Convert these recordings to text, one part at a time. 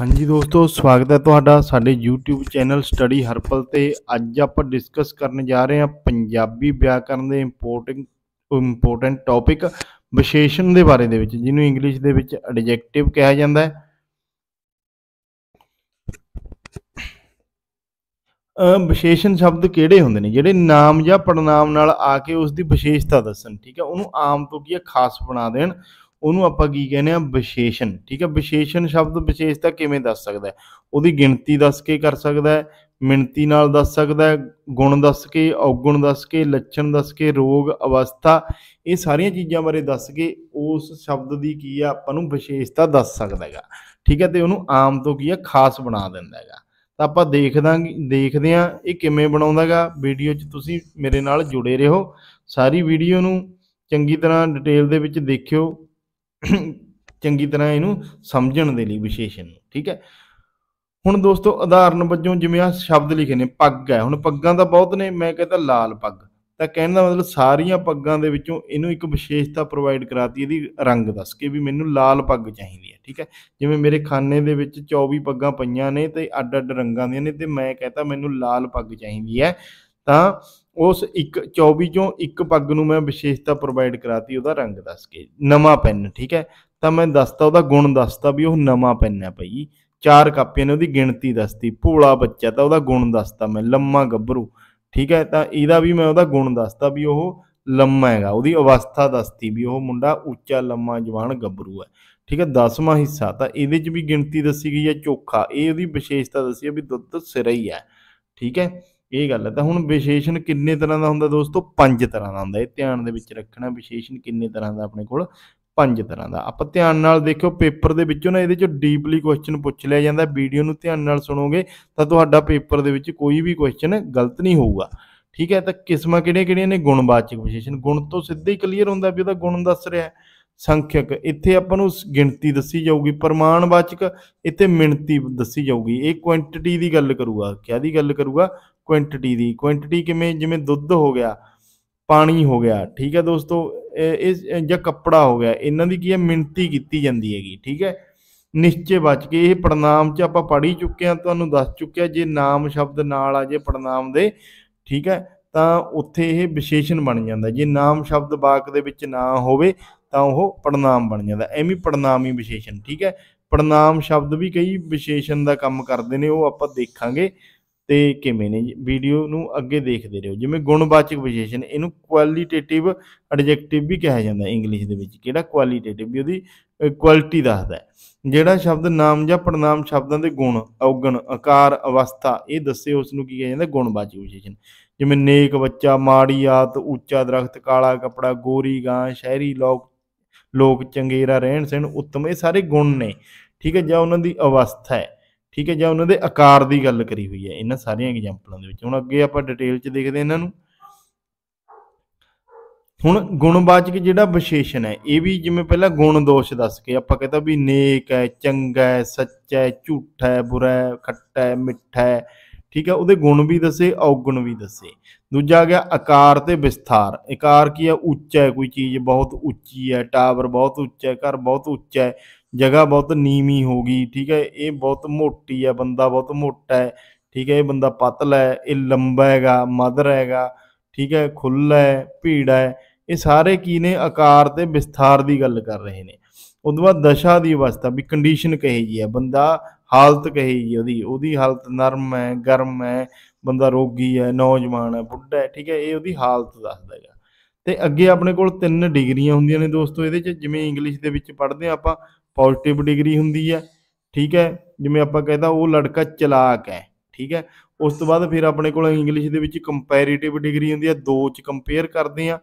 ਹਾਂਜੀ ਦੋਸਤੋ ਸਵਾਗਤ ਹੈ ਤੁਹਾਡਾ ਸਾਡੇ YouTube ਚੈਨਲ ਸਟੱਡੀ ਹਰਪਲ ਤੇ ਅੱਜ ਆਪਾਂ ਡਿਸਕਸ ਕਰਨ ਜਾ ਰਹੇ ਹਾਂ ਪੰਜਾਬੀ ਵਿਆਕਰਨ ਦੇ ਇੰਪੋਰਟਿੰਗ ਇੰਪੋਰਟੈਂਟ ਟੌਪਿਕ ਵਿਸ਼ੇਸ਼ਣ ਦੇ ਬਾਰੇ ਦੇ ਵਿੱਚ ਜਿਹਨੂੰ ਇੰਗਲਿਸ਼ ਦੇ ਵਿੱਚ ਐਡਜੈਕਟਿਵ ਕਿਹਾ ਜਾਂਦਾ ਹੈ ਵਿਸ਼ੇਸ਼ਣ ਸ਼ਬਦ ਕਿਹੜੇ ਹੁੰਦੇ ਨੇ ਜਿਹੜੇ ਨਾਮ ਜਾਂ ਪੜਨਾਮ ਨਾਲ ਆ ਕੇ ਉਸ ਦੀ ਵਿਸ਼ੇਸ਼ਤਾ ਦੱਸਣ ਠੀਕ ਹੈ ਉਹਨੂੰ ਆਮ ਤੋਂ ਕੀ ਖਾਸ ਬਣਾ ਦੇਣ ਉਹਨੂੰ ਆਪਾਂ ਕੀ ਕਹਿੰਦੇ ਆ ਵਿਸ਼ੇਸ਼ਣ ਠੀਕ ਹੈ ਵਿਸ਼ੇਸ਼ਣ ਸ਼ਬਦ ਵਿਸ਼ੇਸ਼ਤਾ ਕਿਵੇਂ ਦੱਸ ਸਕਦਾ ਹੈ ਉਹਦੀ ਗਿਣਤੀ ਦੱਸ ਕੇ ਕਰ ਸਕਦਾ ਹੈ ਮਿਣਤੀ ਨਾਲ ਦੱਸ ਸਕਦਾ ਹੈ ਗੁਣ ਦੱਸ ਕੇ ਔਗੁਣ ਦੱਸ ਕੇ ਲੱਛਣ ਦੱਸ ਕੇ ਰੋਗ ਅਵਸਥਾ ਇਹ ਸਾਰੀਆਂ ਚੀਜ਼ਾਂ ਬਾਰੇ ਦੱਸ ਕੇ ਉਸ ਸ਼ਬਦ ਦੀ ਕੀ ਆ ਆਪਾਂ ਨੂੰ ਵਿਸ਼ੇਸ਼ਤਾ ਦੱਸ ਸਕਦਾ ਹੈਗਾ ਠੀਕ ਹੈ ਤੇ ਉਹਨੂੰ ਆਮ ਤੋਂ ਕੀ ਆ ਖਾਸ ਬਣਾ ਦਿੰਦਾ ਹੈਗਾ ਤਾਂ ਆਪਾਂ ਦੇਖਦਾਂਗੇ ਦੇਖਦੇ ਆ ਇਹ ਕਿਵੇਂ ਬਣਾਉਂਦਾ ਹੈਗਾ ਵੀਡੀਓ 'ਚ ਤੁਸੀਂ ਮੇਰੇ ਨਾਲ ਜੁੜੇ ਰਹੋ ਸਾਰੀ ਵੀਡੀਓ ਨੂੰ ਚੰਗੀ ਤਰ੍ਹਾਂ ਡਿਟੇਲ ਦੇ ਵਿੱਚ ਦੇਖਿਓ ਚੰਗੀ ਤਰ੍ਹਾਂ ਇਹਨੂੰ ਸਮਝਣ ਦੇ ਲਈ ਵਿਸ਼ੇਸ਼ਣ ਨੂੰ ਠੀਕ ਹੈ ਹੁਣ ਦੋਸਤੋ ਉਦਾਹਰਨ ਵਜੋਂ ਜਿਵੇਂ ਆ ਸ਼ਬਦ ਲਿਖੇ ਨੇ ਪੱਗ ਹੈ ਹੁਣ ਪੱਗਾਂ ਦਾ ਬਹੁਤ ਨੇ ਮੈਂ ਕਹਿੰਦਾ ਲਾਲ ਪੱਗ ਤਾਂ ਕਹਿਣ ਦਾ ਮਤਲਬ ਸਾਰੀਆਂ ਪੱਗਾਂ ਦੇ ਵਿੱਚੋਂ ਇਹਨੂੰ ਇੱਕ ਵਿਸ਼ੇਸ਼ਤਾ ਪ੍ਰੋਵਾਈਡ ਕਰਾਤੀ ਇਹਦੀ ਰੰਗ ਦੱਸ ਕੇ ਵੀ ਮੈਨੂੰ ਲਾਲ ਪੱਗ ਚਾਹੀਦੀ ਹੈ ਠੀਕ ਹੈ ਜਿਵੇਂ ਮੇਰੇ ਖਾਨੇ ਦੇ ਵਿੱਚ 24 ਪੱਗਾਂ ਪਈਆਂ ਨੇ ਤੇ ਅੱਡ-ਅੱਡ ਰੰਗਾਂ ਦੀਆਂ ਨੇ ਤੇ ਮੈਂ ਕਹਤਾ ਮੈਨੂੰ ਲਾਲ ਪੱਗ ਚਾਹੀਦੀ ਹੈ ਤਾਂ ਉਸ ਇੱਕ 24 ਚੋਂ ਇੱਕ ਪੱਗ ਨੂੰ ਮੈਂ ਵਿਸ਼ੇਸ਼ਤਾ ਪ੍ਰੋਵਾਈਡ ਕਰਾਤੀ ਉਹਦਾ ਰੰਗ ਦੱਸ ਕੇ ਨਵਾਂ ਪੈਨ ਠੀਕ ਹੈ ਤਾਂ ਮੈਂ ਦੱਸਤਾ ਉਹਦਾ ਗੁਣ ਦੱਸਤਾ ਵੀ ਉਹ ਨਵਾਂ ਪੈਨ ਹੈ ਭਾਈ ਚਾਰ ਕਾਪੀਆਂ ਨੇ ਉਹਦੀ ਗਿਣਤੀ ਦੱਸਤੀ ਭੋਲਾ ਬੱਚਾ ਤਾਂ ਉਹਦਾ ਗੁਣ ਦੱਸਤਾ ਮੈਂ ਲੰਮਾ ਗੱਭਰੂ ਠੀਕ ਹੈ ਤਾਂ ਇਹਦਾ ਵੀ ਮੈਂ ਉਹਦਾ ਗੁਣ ਦੱਸਤਾ ਵੀ ਉਹ ਲੰਮਾ ਹੈਗਾ ਉਹਦੀ ਅਵਸਥਾ ਦੱਸਤੀ ਵੀ ਉਹ ਮੁੰਡਾ ਉੱਚਾ ਲੰਮਾ ਜਵਾਨ ਗੱਭਰੂ ਹੈ ਠੀਕ ਹੈ 10ਵਾਂ ਹਿੱਸਾ ਤਾਂ ਇਹਦੇ 'ਚ ਵੀ ਗਿਣਤੀ ਦੱਸੀ ਗਈ ਹੈ ਚੋਖਾ ਇਹ ਉਹਦੀ ਵਿਸ਼ੇਸ਼ਤਾ ਦੱਸੀ ਹੈ ਵੀ ਦੁੱਧ ਸਿਰਾ ਹੀ ਹੈ ਠੀਕ ਹੈ ਇਹ ਗੱਲ ਹੈ ਤਾਂ ਹੁਣ ਵਿਸ਼ੇਸ਼ਣ ਕਿੰਨੇ ਤਰ੍ਹਾਂ ਦਾ ਹੁੰਦਾ ਦੋਸਤੋ ਪੰਜ ਤਰ੍ਹਾਂ ਦਾ ਹੁੰਦਾ ਇਹ ਧਿਆਨ ਦੇ ਵਿੱਚ ਰੱਖਣਾ ਵਿਸ਼ੇਸ਼ਣ ਕਿੰਨੇ ਤਰ੍ਹਾਂ ਦਾ ਆਪਣੇ ਕੋਲ ਪੰਜ ਤਰ੍ਹਾਂ ਦਾ ਆਪਾਂ ਧਿਆਨ ਨਾਲ ਦੇਖਿਓ ਪੇਪਰ ਦੇ ਵਿੱਚੋਂ ਨਾ ਇਹਦੇ ਚ ਡੀਪਲੀ ਕੁਐਸਚਨ ਪੁੱਛ ਲਿਆ ਜਾਂਦਾ ਵੀਡੀਓ ਨੂੰ ਧਿਆਨ ਨਾਲ ਸੁਣੋਗੇ ਤਾਂ ਤੁਹਾਡਾ ਪੇਪਰ ਦੇ ਵਿੱਚ ਕੋਈ ਵੀ ਕੁਐਸਚਨ ਗਲਤ ਨਹੀਂ ਹੋਊਗਾ ਠੀਕ ਹੈ ਤਾਂ ਕਿਸਮਾਂ ਕਿਹੜੀਆਂ-ਕਿਹੜੀਆਂ ਨੇ ਗੁਣਵਾਚਕ ਵਿਸ਼ੇਸ਼ਣ ਗੁਣ ਤੋਂ ਸਿੱਧਾ ਹੀ ਕਲੀਅਰ ਹੁੰਦਾ ਵੀ ਉਹਦਾ ਗੁਣ ਦੱਸ ਰਿਹਾ ਸੰਖਿਅਕ ਇੱਥੇ ਆਪਾਂ ਨੂੰ ਗਿਣਤੀ ਦੱਸੀ ਜਾਊਗੀ ਪ੍ਰਮਾਣਵਾਚਕ ਇੱਥੇ ਮਿਣਤੀ ਦੱਸੀ ਜਾਊਗੀ ਇਹ ਕੁਆਂਟੀਟੀ ਦੀ ਗੱਲ ਕਰੂਗਾ ਕਿਆ ਦੀ ਗੱਲ ਕਰੂਗਾ ਕੁਆਂਟੀਟੀ ਦੀ ਕੁਆਂਟੀਟੀ ਕਿਵੇਂ ਜਿਵੇਂ ਦੁੱਧ ਹੋ ਗਿਆ ਪਾਣੀ ਹੋ ਗਿਆ ਠੀਕ ਹੈ ਦੋਸਤੋ ਇਹ ਜਾਂ ਕੱਪੜਾ ਹੋ ਗਿਆ ਇਹਨਾਂ ਦੀ ਕੀ ਹੈ ਮਿੰਤੀ ਕੀਤੀ ਜਾਂਦੀ ਹੈਗੀ ਠੀਕ ਹੈ ਨਿਸ਼ਚੇ ਬਚ ਕੇ ਇਹ ਪੜਨਾਮ ਚ ਆਪਾਂ ਹੀ ਚੁੱਕੇ ਆ ਤੁਹਾਨੂੰ ਦੱਸ ਚੁੱਕਿਆ ਜੇ ਨਾਮ ਸ਼ਬਦ ਨਾਲ ਆ ਜੇ ਪੜਨਾਮ ਦੇ ਠੀਕ ਹੈ ਤਾਂ ਉੱਥੇ ਇਹ ਵਿਸ਼ੇਸ਼ਣ ਬਣ ਜਾਂਦਾ ਜੇ ਨਾਮ ਸ਼ਬਦ ਵਾਕ ਦੇ ਵਿੱਚ ਨਾ ਹੋਵੇ ਤਾਂ ਉਹ ਪੜਨਾਮ ਬਣ ਜਾਂਦਾ ਐਵੇਂ ਪੜਨਾਮ ਹੀ ਵਿਸ਼ੇਸ਼ਣ ਠੀਕ ਹੈ ਪੜਨਾਮ ਸ਼ਬਦ ਵੀ ਕਈ ਵਿਸ਼ੇਸ਼ਣ ਦਾ ਕੰਮ ਕਰਦੇ ਨੇ ਉਹ ਆਪਾਂ ਦੇਖਾਂਗੇ ਤੇ ਕਿਵੇਂ ਨੇ ਵੀਡੀਓ ਨੂੰ ਅੱਗੇ ਦੇਖਦੇ ਰਹੋ ਜਿਵੇਂ ਗੁਣਵਾਚਕ ਵਿਸ਼ੇਸ਼ਣ ਇਹਨੂੰ ਕੁਆਲੀਟੇਟਿਵ ਐਡਜੈਕਟਿਵ ਵੀ ਕਿਹਾ ਜਾਂਦਾ ਇੰਗਲਿਸ਼ ਦੇ ਵਿੱਚ ਕਿਹੜਾ ਕੁਆਲੀਟੇਟਿਵ ਵੀ ਉਹਦੀ ਕੁਆਲਿਟੀ ਦੱਸਦਾ ਜਿਹੜਾ ਸ਼ਬਦ ਨਾਮ ਜਾਂ ਪੜਨਾਮ ਸ਼ਬਦਾਂ ਦੇ ਗੁਣ ਔਗਣ ਆਕਾਰ ਅਵਸਥਾ ਇਹ ਦੱਸੇ ਉਸ ਨੂੰ ਕੀ ਕਿਹਾ ਜਾਂਦਾ ਗੁਣਵਾਚਕ ਵਿਸ਼ੇਸ਼ਣ ਜਿਵੇਂ ਨੇਕ ਬੱਚਾ ਮਾੜੀ ਆਤ ਉੱਚਾ ਦਰਖਤ ਕਾਲਾ ਕਪੜਾ ਗੋਰੀ ਗਾਂ ਸ਼ਹਿਰੀ ਲੋਕ ਲੋਕ ਚੰਗੇਰਾ ਰਹਿਣ ਸਹਿਣ ਉੱਤਮ ਇਹ ਸਾਰੇ ਗੁਣ ਨੇ ਠੀਕ ਹੈ ਜਾਂ ਉਹਨਾਂ ਦੀ ਅਵਸਥਾ ਹੈ ਠੀਕ ਹੈ ਜਾਂ ਉਹਨਾਂ ਦੇ ਆਕਾਰ ਦੀ ਗੱਲ ਕਰੀ ਹੋਈ ਹੈ ਇਹਨਾਂ ਸਾਰੀਆਂ ਐਗਜ਼ਾਮਪਲਾਂ ਦੇ ਵਿੱਚ ਹੁਣ ਅੱਗੇ ਆਪਾਂ ਡਿਟੇਲ 'ਚ ਦੇਖਦੇ ਇਹਨਾਂ ਨੂੰ ਹੁਣ ਗੁਣਵਾਚਕ ਜਿਹੜਾ ਵਿਸ਼ੇਸ਼ਣ ਹੈ ਇਹ ਵੀ ਜਿਵੇਂ ਪਹਿਲਾਂ ਗੁਣ ਦੋਸ਼ ਦੱਸ ਕੇ ਆਪਾਂ ਕਹਿੰਦਾ ਵੀ ਨੇਕ ਹੈ ਚੰਗਾ ਹੈ ਸੱਚਾ ਹੈ ਝੂਠਾ ਹੈ ਬੁਰਾ ਹੈ ਖੱਟਾ ਹੈ ਮਿੱਠਾ ਹੈ ਠੀਕ ਹੈ ਉਹਦੇ ਗੁਣ ਵੀ ਦੱਸੇ ਔਗੁਣ ਵੀ ਦੱਸੇ ਦੂਜਾ ਆ ਗਿਆ ਆਕਾਰ ਤੇ ਵਿਸਥਾਰ ਆਕਾਰ ਕੀ ਹੈ ਉੱਚਾ ਹੈ ਕੋਈ ਚੀਜ਼ ਬਹੁਤ ਉੱਚੀ ਹੈ ਟਾਵਰ ਬਹੁਤ ਉੱਚਾ ਹੈ ਘਰ ਬਹੁਤ ਉੱਚਾ ਹੈ ਜਗ੍ਹਾ ਬਹੁਤ ਨੀਵੀਂ ਹੋ ਗਈ ਠੀਕ ਹੈ ਇਹ ਬਹੁਤ ਮੋਟੀ ਹੈ ਬੰਦਾ ਬਹੁਤ ਮੋਟਾ ਹੈ ਠੀਕ ਹੈ ਇਹ ਬੰਦਾ ਪਤਲਾ ਹੈ ਇਹ ਲੰਬਾ ਹੈਗਾ ਮਦਰ ਹੈਗਾ ਠੀਕ ਹੈ ਖੁੱਲਾ ਹੈ ਭੀੜਾ ਹੈ ਇਹ ਸਾਰੇ ਕੀ ਨੇ ਆਕਾਰ ਤੇ ਵਿਸਥਾਰ ਦੀ ਗੱਲ ਕਰ ਰਹੇ ਨੇ ਉਦੋਂ ਬਾਅਦ ਦਸ਼ਾ ਦੀ ਅਵਸਥਾ ਵੀ ਕੰਡੀਸ਼ਨ ਕਹੇ ਜੀ ਹੈ ਬੰਦਾ ਹਾਲਤ ਕਹੇ ਜੀ ਉਹਦੀ ਉਹਦੀ ਹਾਲਤ ਨਰਮ ਹੈ ਗਰਮ ਹੈ ਬੰਦਾ ਰੋਗੀ ਹੈ ਨੌਜਵਾਨ ਹੈ ਬੁੱਢਾ ਹੈ ਠੀਕ ਹੈ ਇਹ ਉਹਦੀ ਹਾਲਤ ਦੱਸਦਾ ਹੈਗਾ ਤੇ ਅੱਗੇ ਆਪਣੇ ਕੋਲ ਤਿੰਨ ਡਿਗਰੀਆਂ ਹੁੰਦੀਆਂ ਨੇ ਦੋਸਤੋ ਇਹਦੇ ਚ ਜਿਵੇਂ ਇੰਗਲਿਸ਼ ਦੇ ਵਿੱਚ ਪੜ੍ਹਦੇ ਆ ਆਪਾਂ ਪੋਜ਼ਿਟਿਵ ਡਿਗਰੀ ਹੁੰਦੀ ਹੈ ਠੀਕ ਹੈ ਜਿਵੇਂ ਆਪਾਂ ਕਹਿੰਦਾ ਉਹ ਲੜਕਾ ਚਲਾਕ ਹੈ ਠੀਕ ਹੈ ਉਸ ਤੋਂ ਬਾਅਦ ਫਿਰ ਆਪਣੇ ਕੋਲ ਇੰਗਲਿਸ਼ ਦੇ ਵਿੱਚ ਕੰਪੈਰੀਟਿਵ ਡਿਗਰੀ ਹੁੰਦੀ ਹੈ ਦੋ ਚ ਕੰਪੇਅਰ ਕਰਦੇ ਆ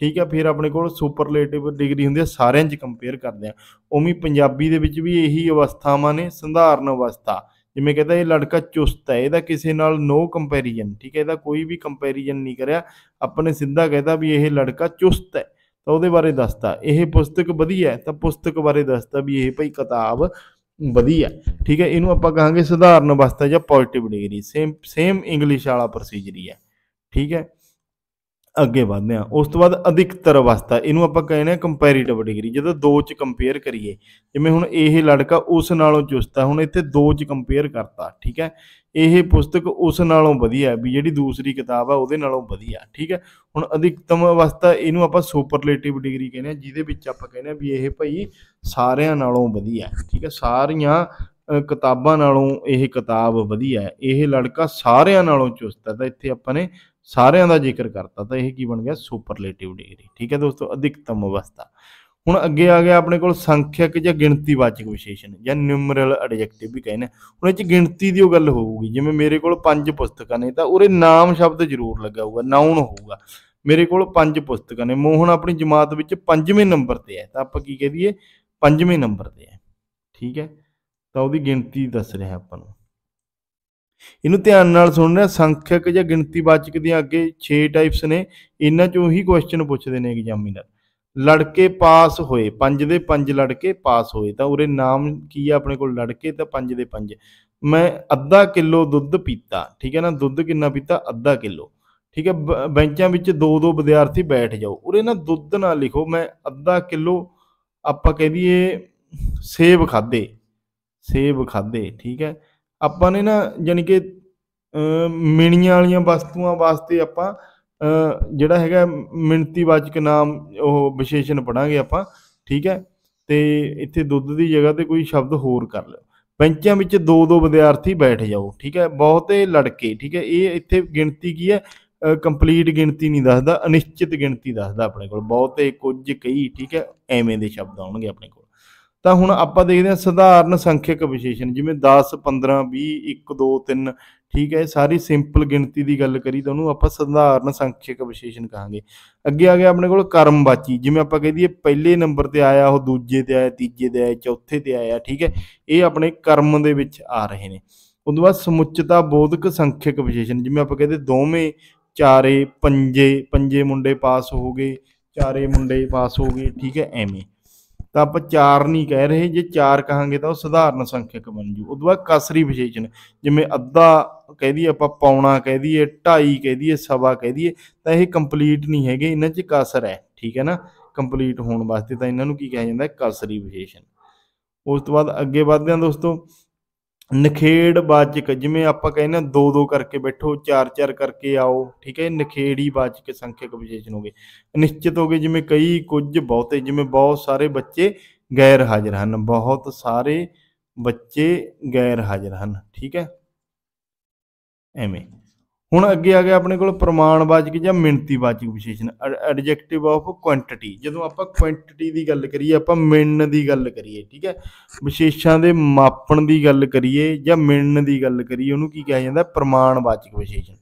ਠੀਕ ਹੈ ਫਿਰ ਆਪਣੇ ਕੋਲ ਸੁਪਰਲੇਟਿਵ ਡਿਗਰੀ ਹੁੰਦੀ ਹੈ ਸਾਰਿਆਂ 'ਚ ਕੰਪੇਅਰ ਕਰਦੇ ਆ ਉਵੇਂ ਪੰਜਾਬੀ ਦੇ ਵਿੱਚ ਵੀ ਇਹੀ ਅਵਸਥਾਵਾਂ ਨੇ ਸੰਧਾਰਨ ਅਵਸਥਾ ਜਿਵੇਂ ਕਹਿੰਦਾ ਇਹ ਲੜਕਾ ਚੁਸਤ ਹੈ ਇਹਦਾ ਕਿਸੇ ਨਾਲ ਨੋ ਕੰਪੈਰੀਜ਼ਨ ਠੀਕ ਹੈ ਇਹਦਾ ਕੋਈ ਵੀ ਕੰਪੈਰੀਜ਼ਨ ਨਹੀਂ ਕਰਿਆ ਆਪਣੇ ਸਿੱਧਾ ਕਹਿੰਦਾ ਵੀ ਇਹ ਲੜਕਾ ਚੁਸਤ ਹੈ ਤਾਂ ਉਹਦੇ ਬਾਰੇ ਦੱਸਦਾ ਇਹ ਪੁਸਤਕ ਵਧੀਆ ਤਾਂ ਪੁਸਤਕ ਬਾਰੇ ਦੱਸਦਾ ਵੀ ਇਹ ਭਈ ਕਿਤਾਬ ਵਧੀਆ ਠੀਕ ਹੈ ਇਹਨੂੰ ਆਪਾਂ ਕਹਾਂਗੇ ਸਧਾਰਨ ਅਵਸਥਾ ਜਾਂ positive degree same same English ਵਾਲਾ ਪ੍ਰੋਸੀਜਰ ਹੀ ਹੈ ਠੀਕ ਹੈ ਅੱਗੇ ਵਧਦੇ ਆ ਉਸ ਤੋਂ ਬਾਅਦ ਅਧਿਕਤਰ ਅਵਸਥਾ ਇਹਨੂੰ ਆਪਾਂ ਕਹਿੰਦੇ ਆ ਕੰਪੈਰੀਟਿਵ ਡਿਗਰੀ ਜਦੋਂ ਦੋ ਚ ਕੰਪੇਅਰ ਕਰੀਏ ਜਿਵੇਂ ਹੁਣ ਇਹ ਲੜਕਾ ਉਸ ਨਾਲੋਂ ਚੁਸਤ ਆ ਹੁਣ ਇੱਥੇ ਦੋ ਚ ਕੰਪੇਅਰ ਕਰਤਾ ਠੀਕ ਹੈ ਇਹ ਪੁਸਤਕ ਉਸ ਨਾਲੋਂ ਵਧੀਆ ਵੀ ਜਿਹੜੀ ਦੂਸਰੀ ਕਿਤਾਬ ਆ ਉਹਦੇ ਨਾਲੋਂ ਵਧੀਆ ਠੀਕ ਹੈ ਹੁਣ ਅਧਿਕਤਮ ਅਵਸਥਾ ਇਹਨੂੰ ਆਪਾਂ ਸੁਪਰਲੇਟਿਵ ਡਿਗਰੀ ਕਹਿੰਦੇ ਆ ਜਿਹਦੇ ਵਿੱਚ ਆਪਾਂ ਕਹਿੰਦੇ ਆ ਵੀ ਇਹ ਭਾਈ ਸਾਰਿਆਂ ਨਾਲੋਂ ਵਧੀਆ ਠੀਕ ਹੈ ਸਾਰੀਆਂ ਕਿਤਾਬਾਂ ਨਾਲੋਂ ਇਹ ਕਿਤਾਬ ਵਧੀਆ ਹੈ ਇਹ ਲੜਕਾ ਸਾਰਿਆਂ ਨਾਲੋਂ ਚੁਸਤ ਹੈ ਤਾਂ ਇੱਥੇ ਆਪਾਂ ਨੇ ਸਾਰਿਆਂ ਦਾ ਜ਼ਿਕਰ ਕਰਤਾ ਤਾਂ ਇਹ ਕੀ ਬਣ ਗਿਆ ਸੁਪਰਲੇਟਿਵ ਡਿਗਰੀ ਠੀਕ ਹੈ ਦੋਸਤੋ ਅਧਿਕਤਮ ਅਵਸਥਾ ਹੁਣ ਅੱਗੇ ਆ ਗਿਆ ਆਪਣੇ ਕੋਲ ਸੰਖਿਅਕ ਜਾਂ ਗਿਣਤੀਵਾਚਕ ਵਿਸ਼ੇਸ਼ਣ ਜਾਂ ਨਿਊਮਰਲ ਐਡਜੈਕਟਿਵ ਵੀ ਕਹਿੰਦੇ ਹੁਣ ਇਹ ਚ ਗਿਣਤੀ ਦੀ ਉਹ ਗੱਲ ਹੋਊਗੀ ਜਿਵੇਂ ਮੇਰੇ ਕੋਲ ਪੰਜ ਪੁਸਤਕਾਂ ਨੇ ਤਾਂ ਉਰੇ ਨਾਮ ਸ਼ਬਦ ਜ਼ਰੂਰ ਲੱਗਾ ਹੋਊਗਾ ਨਾਉਨ ਹੋਊਗਾ ਮੇਰੇ ਕੋਲ ਪੰਜ ਪੁਸਤਕਾਂ ਨੇ ਮੋਹਨ ਆਪਣੀ ਜਮਾਤ ਵਿੱਚ ਪੰਜਵੇਂ ਨੰਬਰ ਤੇ ਹੈ ਤਾਂ ਆਪਾਂ ਕੀ ਕਹਦੀਏ ਪੰਜਵੇਂ ਨੰਬਰ ਤੇ ਹੈ ਠੀਕ ਹੈ ਤਾਂ ਉਹਦੀ ਗਿਣਤੀ ਦੱਸ ਰਿਹਾ ਆਪਾਂ ਨੂੰ ਇਹਨੂੰ ਧਿਆਨ ਨਾਲ ਸੁਣਨਾ ਸੰਖਿਅਕ ਜਾਂ ਗਿਣਤੀਵਾਚਕ ਦੀਆਂ ਅੱਗੇ 6 ਟਾਈਪਸ ਨੇ ਇਹਨਾਂ ਚੋਂ ਹੀ ਕੁਐਸਚਨ ਪੁੱਛਦੇ ਨੇ ਐਗਜ਼ਾਮੀਨਰ ਲੜਕੇ ਪਾਸ ਹੋਏ 5 ਦੇ 5 ਲੜਕੇ ਪਾਸ ਹੋਏ ਤਾਂ ਉਰੇ ਨਾਮ ਕੀ ਆ ਆਪਣੇ ਕੋਲ ਲੜਕੇ ਤਾਂ 5 ਦੇ 5 ਮੈਂ ਅੱਧਾ ਕਿਲੋ ਦੁੱਧ ਪੀਤਾ ਠੀਕ ਹੈ ਨਾ ਦੁੱਧ ਕਿੰਨਾ ਪੀਤਾ ਅੱਧਾ ਕਿਲੋ ਠੀਕ ਹੈ ਬੈਂਚਾਂ ਵਿੱਚ ਦੋ ਦੋ ਵਿਦਿਆਰਥੀ ਬੈਠ ਜਾਓ ਉਰੇ ਨਾ ਦੁੱਧ ਨਾ ਲਿਖੋ ਮੈਂ ਅੱਧਾ ਕਿਲੋ ਆਪਾਂ ਕਹਿ ਦਈਏ ਸੇਬ ਖਾਦੇ ਸੇਬ ਖਾਦੇ ਠੀਕ ਹੈ ਆਪਾਂ ਨੇ ਨਾ ਯਾਨੀ ਕਿ ਮਿਣੀਆਂ ਵਾਲੀਆਂ ਵਸਤੂਆਂ ਵਾਸਤੇ ਆਪਾਂ ਜਿਹੜਾ ਹੈਗਾ ਮਿਣਤੀ ਵਾਚਕ ਨਾਮ ਉਹ ਵਿਸ਼ੇਸ਼ਣ ਪੜਾਂਗੇ ਆਪਾਂ ਠੀਕ ਹੈ ਤੇ ਇੱਥੇ ਦੁੱਧ ਦੀ ਜਗ੍ਹਾ ਤੇ ਕੋਈ ਸ਼ਬਦ ਹੋਰ ਕਰ ਲਿਓ ਬੈਂਚਾਂ ਵਿੱਚ ਦੋ ਦੋ ਵਿਦਿਆਰਥੀ ਬੈਠ ਜਾਓ ਠੀਕ ਹੈ ਬਹੁਤੇ ਲੜਕੇ ਠੀਕ ਹੈ ਇਹ ਇੱਥੇ ਗਿਣਤੀ ਕੀ ਹੈ ਕੰਪਲੀਟ ਗਿਣਤੀ ਨਹੀਂ ਦੱਸਦਾ ਅਨਿਸ਼ਚਿਤ ਗਿਣਤੀ ਦੱਸਦਾ ਆਪਣੇ ਕੋਲ ਬਹੁਤੇ ਕੁਝ ਕਈ ਠੀਕ ਹੈ ਐਵੇਂ ਦੇ ਸ਼ਬਦ ਆਉਣਗੇ ਆਪਣੇ ਤਾਂ ਹੁਣ ਆਪਾਂ ਦੇਖਦੇ ਹਾਂ ਸਧਾਰਨ ਸੰਖਿਅਕ ਵਿਸ਼ੇਸ਼ਣ ਜਿਵੇਂ 10 15 20 1 2 3 ਠੀਕ ਹੈ ਇਹ ਸਾਰੀ ਸਿੰਪਲ ਗਿਣਤੀ ਦੀ ਗੱਲ ਕਰੀ ਤਾਂ ਉਹਨੂੰ ਆਪਾਂ ਸਧਾਰਨ ਸੰਖਿਅਕ ਵਿਸ਼ੇਸ਼ਣ ਕਹਾਂਗੇ ਅੱਗੇ ਆ ਗਿਆ ਆਪਣੇ ਕੋਲ ਕਰਮਵਾਚੀ ਜਿਵੇਂ ਆਪਾਂ ਕਹਿ ਦਈਏ ਪਹਿਲੇ ਨੰਬਰ ਤੇ ਆਇਆ ਉਹ ਦੂਜੇ ਤੇ ਆਇਆ ਤੀਜੇ ਤੇ ਆਇਆ ਚੌਥੇ ਤੇ ਆਇਆ ਠੀਕ ਹੈ ਇਹ ਆਪਣੇ ਕਰਮ ਦੇ ਵਿੱਚ ਆ ਰਹੇ ਨੇ ਉਦੋਂ ਬਾਅਦ ਸਮੁੱਚਤਾ ਬੋਧਕ ਸੰਖਿਅਕ ਵਿਸ਼ੇਸ਼ਣ ਜਿਵੇਂ ਆਪਾਂ ਕਹਿੰਦੇ ਦੋਵੇਂ ਚਾਰੇ ਪੰਜੇ ਪੰਜੇ ਮੁੰਡੇ ਪਾਸ ਹੋ ਗਏ ਚਾਰੇ ਮੁੰਡੇ ਪਾਸ ਹੋ ਗਏ ਠੀਕ ਹੈ ਐਵੇਂ ਤਾਂ ਆਪਾਂ ਚਾਰ ਨਹੀਂ ਕਹਿ ਰਹੇ ਜੇ ਚਾਰ ਕਹਾਂਗੇ ਤਾਂ ਉਹ ਸਧਾਰਨ ਸੰਖਿਅਕ ਬਣ ਜੂ ਉਦੋਂ ਬਾਅਦ ਕਸਰੀ ਵਿਸ਼ੇਸ਼ਣ ਜਿਵੇਂ ਅੱਧਾ ਕਹਿ ਦਈਏ ਆਪਾਂ ਪੌਣਾ ਕਹਿ ਦਈਏ ਢਾਈ ਕਹਿ ਦਈਏ ਸਵਾ ਕਹਿ ਦਈਏ ਤਾਂ ਇਹ ਕੰਪਲੀਟ ਨਹੀਂ ਹੈਗੇ ਇਹਨਾਂ 'ਚ ਕਸਰ ਹੈ ਠੀਕ ਹੈ ਨਾ ਕੰਪਲੀਟ ਹੋਣ ਵਾਸਤੇ ਤਾਂ ਇਹਨਾਂ ਨੂੰ ਕੀ ਕਿਹਾ ਜਾਂਦਾ ਕਸਰੀ ਵਿਸ਼ੇਸ਼ਣ ਉਸ ਤੋਂ ਬਾਅਦ ਅੱਗੇ ਵਧਦੇ ਹਾਂ ਦੋਸਤੋ ਨਖੇੜ ਨਖੇੜਵਾਚਕ ਜਿਵੇਂ ਆਪਾਂ ਕਹਿੰਦੇ ਦੋ ਦੋ ਕਰਕੇ ਬੈਠੋ ਚਾਰ ਚਾਰ ਕਰਕੇ ਆਓ ਠੀਕ ਹੈ ਨਖੇੜੀ ਵਾਚਕ ਸੰਖਿਅਕ ਵਿਸ਼ੇਸ਼ਣ ਹੋਗੇ ਨਿਸ਼ਚਿਤ ਹੋਗੇ ਜਿਵੇਂ ਕਈ ਕੁਝ ਬਹੁਤੇ ਜਿਵੇਂ ਬਹੁਤ ਸਾਰੇ ਬੱਚੇ ਗੈਰ ਹਾਜ਼ਰ ਹਨ ਬਹੁਤ ਸਾਰੇ ਬੱਚੇ ਗੈਰ ਹਾਜ਼ਰ ਹਨ ਠੀਕ ਹੈ ਐਵੇਂ ਹੁਣ ਅੱਗੇ ਆ ਗਿਆ ਆਪਣੇ ਕੋਲ ਪ੍ਰਮਾਣਵਾਚਕ ਜਾਂ ਮਿਣਤੀਵਾਚਕ ਵਿਸ਼ੇਸ਼ਣ ਐਡਜੈਕਟਿਵ ਆਫ ਕੁਆਂਟੀਟੀ ਜਦੋਂ ਆਪਾਂ ਕੁਆਂਟੀਟੀ ਦੀ ਗੱਲ ਕਰੀਏ ਆਪਾਂ ਮਿੰਨ ਦੀ ਗੱਲ ਕਰੀਏ ਠੀਕ ਹੈ ਵਿਸ਼ੇਸ਼ਾਂ ਦੇ ਮਾਪਣ ਦੀ ਗੱਲ ਕਰੀਏ ਜਾਂ ਮਿੰਨ ਦੀ ਗੱਲ ਕਰੀਏ ਉਹਨੂੰ ਕੀ ਕਿਹਾ ਜਾਂਦਾ ਪ੍ਰਮਾਣਵਾਚਕ ਵਿਸ਼ੇਸ਼ਣ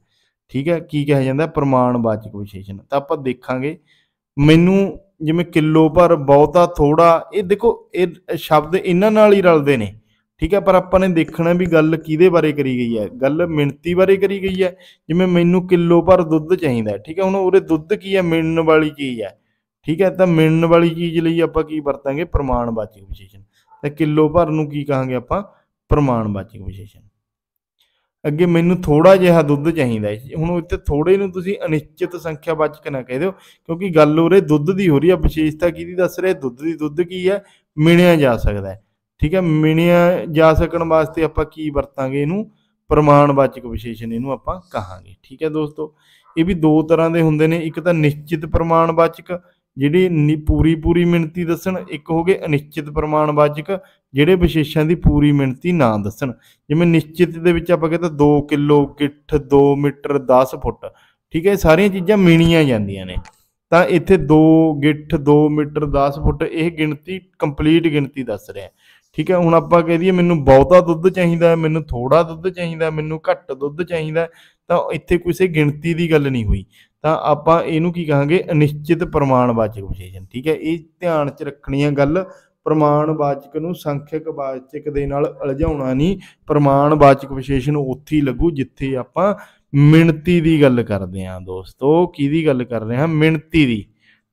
ਠੀਕ ਹੈ ਕੀ ਕਿਹਾ ਜਾਂਦਾ ਪ੍ਰਮਾਣਵਾਚਕ ਵਿਸ਼ੇਸ਼ਣ ਤਾਂ ਆਪਾਂ ਦੇਖਾਂਗੇ ਮੈਨੂੰ ਜਿਵੇਂ ਕਿਲੋ ਪਰ ਬਹੁਤਾ ਥੋੜਾ ਇਹ ਦੇਖੋ ਇਹ ਸ਼ਬਦ ਇਹਨਾਂ ਨਾਲ ਹੀ ਰਲਦੇ ਨੇ ਠੀਕ ਹੈ ਪਰ ਆਪਾਂ ਨੇ ਦੇਖਣਾ ਵੀ ਗੱਲ ਕਿਹਦੇ ਬਾਰੇ ਕਰੀ ਗਈ ਹੈ ਗੱਲ ਮਿਣਤੀ ਬਾਰੇ ਕਰੀ ਗਈ ਹੈ ਜਿਵੇਂ ਮੈਨੂੰ ਕਿਲੋ ਭਰ ਦੁੱਧ ਚਾਹੀਦਾ ਠੀਕ ਹੈ ਹੁਣ ਉਹਦੇ ਦੁੱਧ ਕੀ ਹੈ ਮਿਣਨ ਵਾਲੀ ਚੀਜ਼ ਹੈ ਠੀਕ ਹੈ ਤਾਂ ਮਿਣਨ ਵਾਲੀ ਚੀਜ਼ ਲਈ ਆਪਾਂ ਕੀ ਵਰਤਾਂਗੇ ਪ੍ਰਮਾਣਵਾਚਕ ਵਿਸ਼ੇਸ਼ਣ ਤਾਂ ਕਿਲੋ ਭਰ ਨੂੰ ਕੀ ਕਹਾਂਗੇ ਆਪਾਂ ਪ੍ਰਮਾਣਵਾਚਕ ਵਿਸ਼ੇਸ਼ਣ ਅੱਗੇ ਮੈਨੂੰ ਥੋੜਾ ਜਿਹਾ ਦੁੱਧ ਚਾਹੀਦਾ ਹੈ ਹੁਣ ਇੱਥੇ ਥੋੜੇ ਨੂੰ ਤੁਸੀਂ ਅਨਿਸ਼ਚਿਤ ਸੰਖਿਆ ਵਾਚਕ ਨਾ ਕਹਿ ਦਿਓ ਕਿਉਂਕਿ ਗੱਲ ਉਹਰੇ ਦੁੱਧ ਦੀ ਹੋ ਰਹੀ ਹੈ ਵਿਸ਼ੇਸ਼ਤਾ ਕੀ ਦੀ ਦੱਸ ਰਹੇ ਦੁੱਧ ਦੀ ਦੁੱਧ ਕੀ ਹੈ ਮਿਣਿਆ ਜਾ ਸਕਦਾ ਹੈ ਠੀਕ ਹੈ ਮਿਣਿਆ ਜਾ ਸਕਣ ਵਾਸਤੇ ਆਪਾਂ ਕੀ ਵਰਤਾਂਗੇ ਇਹਨੂੰ ਪ੍ਰਮਾਣਵਾਚਕ ਵਿਸ਼ੇਸ਼ਣ ਇਹਨੂੰ ਆਪਾਂ ਕਹਾਂਗੇ ਠੀਕ ਹੈ ਦੋਸਤੋ ਇਹ ਵੀ ਦੋ ਤਰ੍ਹਾਂ ਦੇ ਹੁੰਦੇ ਨੇ ਇੱਕ ਤਾਂ ਨਿਸ਼ਚਿਤ ਪ੍ਰਮਾਣਵਾਚਕ ਜਿਹੜੀ ਪੂਰੀ ਪੂਰੀ ਮਿਣਤੀ ਦੱਸਣ ਇੱਕ ਹੋ ਗਏ ਅਨਿਸ਼ਚਿਤ ਪ੍ਰਮਾਣਵਾਚਕ ਜਿਹੜੇ ਵਿਸ਼ੇਸ਼ਾਂ ਦੀ ਪੂਰੀ ਮਿਣਤੀ ਨਾ ਦੱਸਣ ਜਿਵੇਂ ਨਿਸ਼ਚਿਤ ਦੇ ਵਿੱਚ ਆਪਾਂ ਕਹਿੰਦੇ 2 ਕਿਲੋ ਕਿੱਠ 2 ਮੀਟਰ 10 ਫੁੱਟ ਠੀਕ ਹੈ ਇਹ ਸਾਰੀਆਂ ਚੀਜ਼ਾਂ ਮਿਣੀਆਂ ਜਾਂਦੀਆਂ ਨੇ ਤਾਂ ਇੱਥੇ 2 ਗਿੱਠ 2 ਮੀਟਰ 10 ਫੁੱਟ ਇਹ ਗਿਣਤੀ ਕੰਪਲੀਟ ਗਿਣਤੀ ਦੱਸ ਰਿਹਾ ਹੈ ਠੀਕ ਹੈ ਹੁਣ ਆਪਾਂ ਕਹਿ ਦਈਏ ਮੈਨੂੰ ਬਹੁਤਾ ਦੁੱਧ ਚਾਹੀਦਾ ਹੈ ਮੈਨੂੰ ਥੋੜਾ ਦੁੱਧ ਚਾਹੀਦਾ ਹੈ ਮੈਨੂੰ ਘੱਟ ਦੁੱਧ ਚਾਹੀਦਾ ਤਾਂ ਇੱਥੇ ਕਿਸੇ ਗਿਣਤੀ ਦੀ ਗੱਲ ਨਹੀਂ ਹੋਈ ਤਾਂ ਆਪਾਂ ਇਹਨੂੰ ਕੀ ਕਹਾਂਗੇ ਅਨਿਸ਼ਚਿਤ ਪ੍ਰਮਾਣਵਾਚਕ ਵਿਸ਼ੇਸ਼ਣ ਠੀਕ ਹੈ ਇਹ ਧਿਆਨ 'ਚ ਰੱਖਣੀ ਹੈ ਗੱਲ ਪ੍ਰਮਾਣਵਾਚਕ ਨੂੰ ਸੰਖਿਅਕ ਵਾਚਕ ਦੇ ਨਾਲ ਅਲਝਾਉਣਾ ਨਹੀਂ ਪ੍ਰਮਾਣਵਾਚਕ ਵਿਸ਼ੇਸ਼ਣ ਉੱਥੇ ਹੀ ਲੱਗੂ ਜਿੱਥੇ ਆਪਾਂ ਮਿਣਤੀ ਦੀ ਗੱਲ ਕਰਦੇ ਆਂ ਦੋਸਤੋ ਕਿਹਦੀ ਗੱਲ ਕਰ ਰਹੇ ਹਾਂ ਮਿਣਤੀ ਦੀ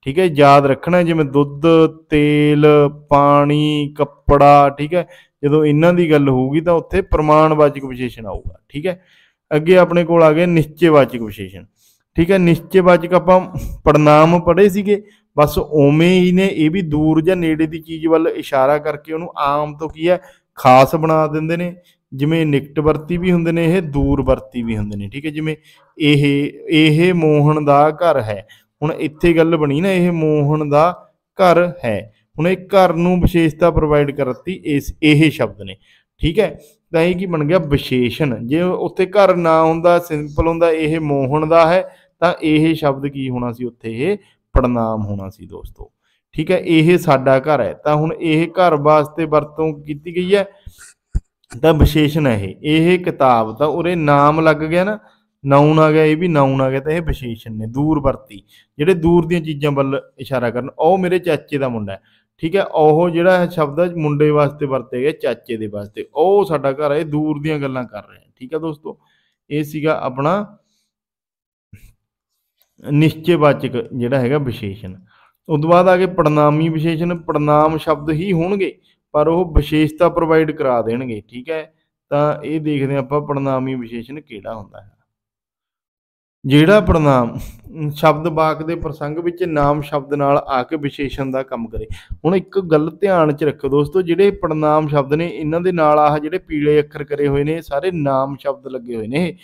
ਠੀਕ ਹੈ ਯਾਦ ਰੱਖਣਾ ਜਿਵੇਂ ਦੁੱਧ ਤੇਲ ਪਾਣੀ ਕੱਪੜਾ ਠੀਕ ਹੈ ਜਦੋਂ ਇਹਨਾਂ ਦੀ ਗੱਲ ਹੋਊਗੀ ਤਾਂ ਉੱਥੇ ਪ੍ਰਮਾਣਵਾਚਕ ਵਿਸ਼ੇਸ਼ਣ ਆਊਗਾ ਠੀਕ ਹੈ ਅੱਗੇ ਆਪਣੇ ਕੋਲ ਆ ਗਿਆ ਨਿਸ਼ਚੈਵਾਚਕ ਵਿਸ਼ੇਸ਼ਣ ਠੀਕ ਹੈ ਨਿਸ਼ਚੈਵਾਚਕ ਆਪਾਂ ਪੜਨਾਮ ਪੜੇ ਸੀਗੇ ਬਸ ਓਵੇਂ ਹੀ ਨੇ ਇਹ ਵੀ ਦੂਰ ਜਾਂ ਨੇੜੇ ਦੀ ਚੀਜ਼ ਵੱਲ ਇਸ਼ਾਰਾ ਕਰਕੇ ਉਹਨੂੰ ਆਮ ਤੋਂ ਕੀ ਹੈ ਖਾਸ ਬਣਾ ਦਿੰਦੇ ਨੇ ਜਿਵੇਂ ਨਿਕਟ ਵਰਤੀ ਵੀ ਹੁੰਦੇ ਨੇ ਇਹ ਦੂਰ ਵਰਤੀ ਵੀ ਹੁੰਦੇ ਨੇ ਠੀਕ ਹੈ ਜਿਵੇਂ ਇਹ ਇਹ ਮੋਹਨ ਦਾ ਘਰ ਹੈ ਹੁਣ ਇੱਥੇ ਗੱਲ ਬਣੀ ਨਾ ਇਹ ਮੋਹਨ ਦਾ ਘਰ ਹੈ ਹੁਣ ਇਹ ਘਰ ਨੂੰ ਵਿਸ਼ੇਸ਼ਤਾ ਪ੍ਰੋਵਾਈਡ ਕਰਤੀ ਇਸ ਇਹ ਸ਼ਬਦ ਨੇ ਠੀਕ ਹੈ ਤਾਂ ਇਹ ਕੀ ਬਣ ਗਿਆ ਵਿਸ਼ੇਸ਼ਣ ਜੇ ਉੱਥੇ ਘਰ ਨਾ ਹੁੰਦਾ ਸਿੰਪਲ ਹੁੰਦਾ ਇਹ ਮੋਹਨ ਦਾ ਹੈ ਤਾਂ ਇਹ ਸ਼ਬਦ ਕੀ ਹੋਣਾ ਸੀ ਉੱਥੇ ਇਹ ਪੜਨਾਮ ਹੋਣਾ ਸੀ ਦੋਸਤੋ ਠੀਕ ਹੈ ਇਹ ਸਾਡਾ ਘਰ ਹੈ ਤਾਂ ਹੁਣ ਇਹ ਘਰ ਵਾਸਤੇ ਵਰਤੋਂ ਕੀਤੀ ਗਈ ਹੈ ਤਾਂ ਵਿਸ਼ੇਸ਼ਣ ਹੈ ਇਹ ਇਹ ਕਿਤਾਬ ਤਾਂ ਉਰੇ ਨਾਮ ਲੱਗ ਗਿਆ ਨਾ ਨਾਉਨ ਆ ਗਿਆ ਇਹ ਵੀ ਨਾਉਨ ਆ ਗਿਆ ਤਾਂ ਇਹ ਵਿਸ਼ੇਸ਼ਣ ਨੇ ਦੂਰ ਵਰਤੀ ਜਿਹੜੇ ਦੂਰ ਦੀਆਂ ਚੀਜ਼ਾਂ ਵੱਲ ਇਸ਼ਾਰਾ ਕਰਨ ਉਹ ਮੇਰੇ ਚਾਚੇ ਦਾ ਮੁੰਡਾ ਹੈ ਠੀਕ ਹੈ ਉਹ ਜਿਹੜਾ ਸ਼ਬਦ ਮੁੰਡੇ ਵਾਸਤੇ ਵਰਤੇ ਗਏ ਚਾਚੇ ਦੇ ਵਾਸਤੇ ਉਹ ਸਾਡਾ ਘਰ ਹੈ ਦੂਰ ਦੀਆਂ ਗੱਲਾਂ ਕਰ ਰਹੇ ਠੀਕ ਹੈ ਦੋਸਤੋ ਇਹ ਸੀਗਾ ਆਪਣਾ ਨਿਸ਼ਚੇਵਾਚਕ ਜਿਹੜਾ ਹੈਗਾ ਵਿਸ਼ੇਸ਼ਣ ਉਸ ਤੋਂ ਬਾਅਦ ਆ ਕੇ ਪੜਨਾਮੀ ਵਿਸ਼ੇਸ਼ਣ ਪੜਨਾਮ ਸ਼ਬਦ ਹੀ ਹੋਣਗੇ ਪਰ ਉਹ ਵਿਸ਼ੇਸ਼ਤਾ ਪ੍ਰੋਵਾਈਡ ਕਰਾ ਦੇਣਗੇ ਠੀਕ ਹੈ ਤਾਂ ਇਹ ਦੇਖਦੇ ਆਪਾਂ ਪੜਨਾਮੀ ਵਿਸ਼ੇਸ਼ਣ ਕਿਹੜਾ ਹੁੰਦਾ ਹੈ ਜਿਹੜਾ ਪ੍ਰਣਾਮ ਸ਼ਬਦ ਬਾਕ ਦੇ ਪ੍ਰਸੰਗ ਵਿੱਚ ਨਾਮ ਸ਼ਬਦ ਨਾਲ ਆ ਕੇ ਵਿਸ਼ੇਸ਼ਣ ਦਾ ਕੰਮ ਕਰੇ ਹੁਣ ਇੱਕ ਗੱਲ ਧਿਆਨ 'ਚ ਰੱਖੋ ਦੋਸਤੋ ਜਿਹੜੇ ਪ੍ਰਣਾਮ ਸ਼ਬਦ ਨੇ ਇਹਨਾਂ ਦੇ ਨਾਲ ਆਹ ਜਿਹੜੇ ਪੀਲੇ ਅੱਖਰ ਕਰੇ ਹੋਏ ਨੇ ਸਾਰੇ ਨਾਮ ਸ਼ਬਦ ਲੱਗੇ ਹੋਏ ਨੇ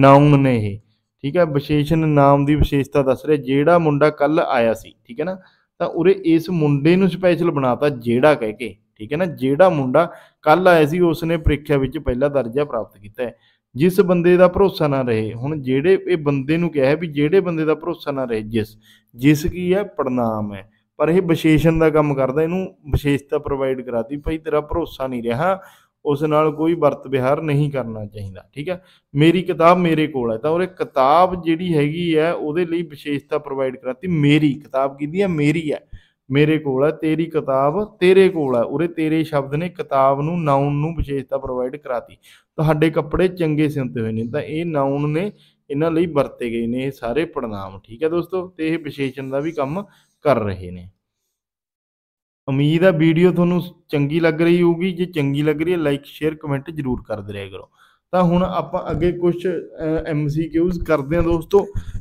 ਨਾਉਨ ਨੇ ਇਹ ਠੀਕ ਹੈ ਵਿਸ਼ੇਸ਼ਣ ਨਾਮ ਦੀ ਵਿਸ਼ੇਸ਼ਤਾ ਦੱਸ ਰਿਹਾ ਜਿਹੜਾ ਮੁੰਡਾ ਕੱਲ ਆਇਆ ਸੀ ਠੀਕ ਹੈ ਨਾ ਤਾਂ ਉਰੇ ਇਸ ਮੁੰਡੇ ਨੂੰ ਸਪੈਸ਼ਲ ਬਣਾਤਾ ਜਿਹੜਾ ਕਹਿ ਕੇ ਠੀਕ ਹੈ ਨਾ ਜਿਹੜਾ ਮੁੰਡਾ ਕੱਲ ਆਇਆ ਸੀ ਉਸਨੇ ਪ੍ਰੀਖਿਆ ਵਿੱਚ ਪਹਿਲਾ ਦਰਜਾ ਪ੍ਰਾਪਤ ਕੀਤਾ ਹੈ ਜਿਸ ਬੰਦੇ ਦਾ ਭਰੋਸਾ ਨਾ ਰਹੇ ਹੁਣ ਜਿਹੜੇ ਇਹ ਬੰਦੇ ਨੂੰ ਕਿਹਾ ਹੈ ਵੀ ਜਿਹੜੇ ਬੰਦੇ ਦਾ ਭਰੋਸਾ ਨਾ ਰਹੇ ਜਿਸ ਜਿਸ ਕੀ ਹੈ ਪੜਨਾਮ ਹੈ ਪਰ ਇਹ ਵਿਸ਼ੇਸ਼ਣ ਦਾ ਕੰਮ ਕਰਦਾ ਇਹਨੂੰ ਵਿਸ਼ੇਸ਼ਤਾ ਪ੍ਰੋਵਾਈਡ ਕਰਾਤੀ ਭਾਈ ਤੇਰਾ ਭਰੋਸਾ ਨਹੀਂ ਰਿਹਾ ਉਸ ਨਾਲ ਕੋਈ ਵਰਤ ਵਿਹਾਰ ਨਹੀਂ ਕਰਨਾ ਚਾਹੀਦਾ ਠੀਕ ਹੈ ਮੇਰੀ ਕਿਤਾਬ ਮੇਰੇ ਕੋਲ ਹੈ ਤਾਂ ਉਹ ਕਿਤਾਬ ਜਿਹੜੀ ਹੈਗੀ ਹੈ ਉਹਦੇ ਲਈ ਵਿਸ਼ੇਸ਼ਤਾ ਪ੍ਰੋਵਾਈਡ ਕਰਾਤੀ ਮੇਰੀ ਕਿਤਾਬ ਕਿਹਦੀ ਹੈ ਮੇਰੀ ਹੈ ਮੇਰੇ ਕੋਲ ਹੈ ਤੇਰੀ ਕਿਤਾਬ ਤੇਰੇ ਕੋਲ ਹੈ ਉਰੇ ਤੇਰੇ ਸ਼ਬਦ ਨੇ ਕਿਤਾਬ ਨੂੰ ਨਾਉਨ ਨੂੰ ਵਿਸ਼ੇਸ਼ਤਾ ਪ੍ਰੋਵਾਈਡ ਕਰਾਤੀ ਤੁਹਾਡੇ ਕੱਪੜੇ ਚੰਗੇ ਸਿਉਂਤੇ ਹੋਏ ਨੇ ਤਾਂ ਇਹ ਨਾਉਨ ਨੇ ਇਹਨਾਂ ਲਈ ਵਰਤੇ ਗਏ ਨੇ ਇਹ ਸਾਰੇ ਪੜਨਾਮ ਠੀਕ ਹੈ ਦੋਸਤੋ ਤੇ ਇਹ ਵਿਸ਼ੇਸ਼ਣ ਦਾ ਵੀ ਕੰਮ ਕਰ ਰਹੇ ਨੇ ਉਮੀਦ ਹੈ ਵੀਡੀਓ ਤੁਹਾਨੂੰ ਚੰਗੀ ਲੱਗ ਰਹੀ ਹੋਊਗੀ ਜੇ ਚੰਗੀ ਲੱਗ ਰਹੀ ਹੈ ਲਾਈਕ ਸ਼ੇਅਰ ਕਮੈਂਟ ਜ਼ਰੂਰ ਕਰਦੇ ਰਹਿਆ ਕਰੋ ਤਾਂ ਹੁਣ ਆਪਾਂ ਅੱਗੇ ਕੁਝ ਐਮਸੀਕਿਊਜ਼ ਕਰਦੇ ਹਾਂ ਦੋਸਤੋ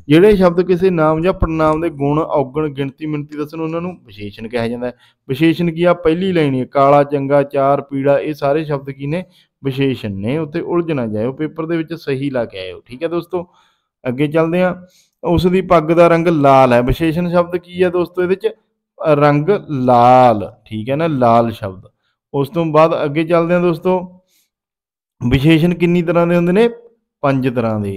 ਜਿਹੜੇ ਸ਼ਬਦ ਕਿਸੇ ਨਾਮ ਜਾਂ ਪੜਨਾਮ ਦੇ ਗੁਣ ਔਗਣ ਗਿਣਤੀ ਮਿੰਤੀ ਦੱਸਣ ਉਹਨਾਂ ਨੂੰ ਵਿਸ਼ੇਸ਼ਣ ਕਿਹਾ ਜਾਂਦਾ ਹੈ ਵਿਸ਼ੇਸ਼ਣ ਕੀ ਆ ਪਹਿਲੀ ਲਾਈਨ ਹੈ ਕਾਲਾ ਚੰਗਾ ਚਾਰ ਪੀੜਾ ਇਹ ਸਾਰੇ ਸ਼ਬਦ ਕੀ ਨੇ ਵਿਸ਼ੇਸ਼ਣ ਨੇ ਉੱਤੇ ਉਲਝ ਨਾ ਜਾਇਓ ਪੇਪਰ ਦੇ ਵਿੱਚ ਸਹੀ ਲਾ ਕੇ ਆਇਓ ਠੀਕ ਹੈ ਦੋਸਤੋ ਅੱਗੇ ਚੱਲਦੇ ਹਾਂ ਉਸ ਦੀ ਪੱਗ ਦਾ ਰੰਗ ਲਾਲ ਹੈ ਵਿਸ਼ੇਸ਼ਣ ਸ਼ਬਦ ਕੀ ਹੈ ਦੋਸਤੋ ਇਹਦੇ ਵਿੱਚ ਰੰਗ ਲਾਲ ਠੀਕ ਹੈ ਨਾ ਲਾਲ ਸ਼ਬਦ ਉਸ ਤੋਂ ਬਾਅਦ ਅੱਗੇ ਚੱਲਦੇ ਹਾਂ ਦੋਸਤੋ ਵਿਸ਼ੇਸ਼ਣ ਕਿੰਨੀ ਤਰ੍ਹਾਂ ਦੇ ਹੁੰਦੇ ਨੇ ਪੰਜ ਤਰ੍ਹਾਂ ਦੇ